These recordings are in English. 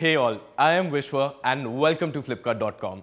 Hey all, I am Vishwa and welcome to Flipkart.com.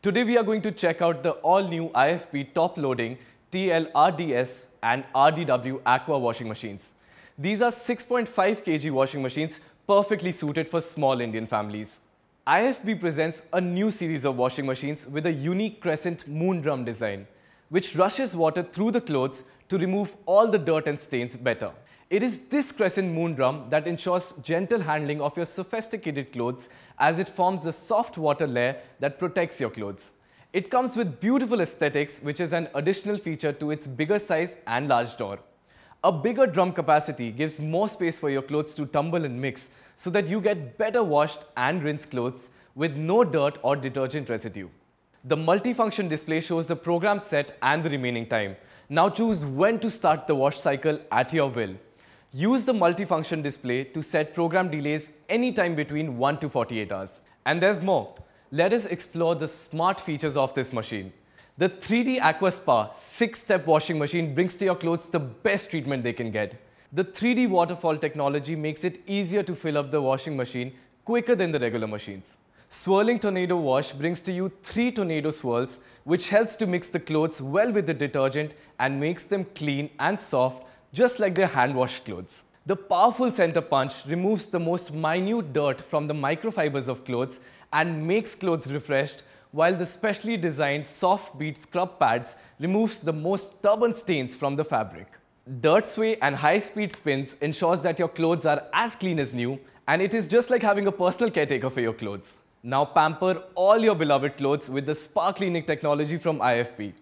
Today we are going to check out the all-new IFP top-loading TLRDS and RDW Aqua washing machines. These are 6.5 kg washing machines perfectly suited for small Indian families. IFB presents a new series of washing machines with a unique crescent moon drum design, which rushes water through the clothes to remove all the dirt and stains better. It is this crescent moon drum that ensures gentle handling of your sophisticated clothes as it forms a soft water layer that protects your clothes. It comes with beautiful aesthetics which is an additional feature to its bigger size and large door. A bigger drum capacity gives more space for your clothes to tumble and mix so that you get better washed and rinsed clothes with no dirt or detergent residue. The multifunction display shows the program set and the remaining time. Now choose when to start the wash cycle at your will. Use the multifunction display to set program delays anytime between 1 to 48 hours. And there's more. Let us explore the smart features of this machine. The 3D Aqua Spa 6-step washing machine brings to your clothes the best treatment they can get. The 3D waterfall technology makes it easier to fill up the washing machine quicker than the regular machines. Swirling Tornado Wash brings to you three tornado swirls, which helps to mix the clothes well with the detergent and makes them clean and soft, just like their hand washed clothes. The powerful center punch removes the most minute dirt from the microfibers of clothes and makes clothes refreshed, while the specially designed soft bead scrub pads removes the most stubborn stains from the fabric. Dirt sway and high-speed spins ensures that your clothes are as clean as new, and it is just like having a personal caretaker for your clothes. Now pamper all your beloved clothes with the sparkly cleaning technology from IFP.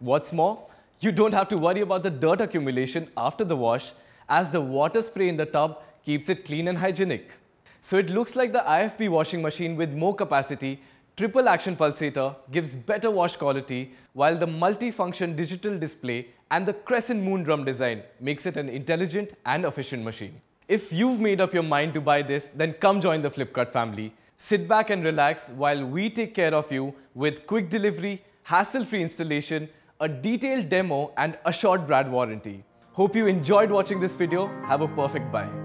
What's more, you don't have to worry about the dirt accumulation after the wash as the water spray in the tub keeps it clean and hygienic. So it looks like the IFP washing machine with more capacity, triple action pulsator gives better wash quality while the multi-function digital display and the crescent moon drum design makes it an intelligent and efficient machine. If you've made up your mind to buy this, then come join the Flipkart family Sit back and relax while we take care of you with quick delivery, hassle-free installation, a detailed demo and a short brand warranty. Hope you enjoyed watching this video. Have a perfect buy.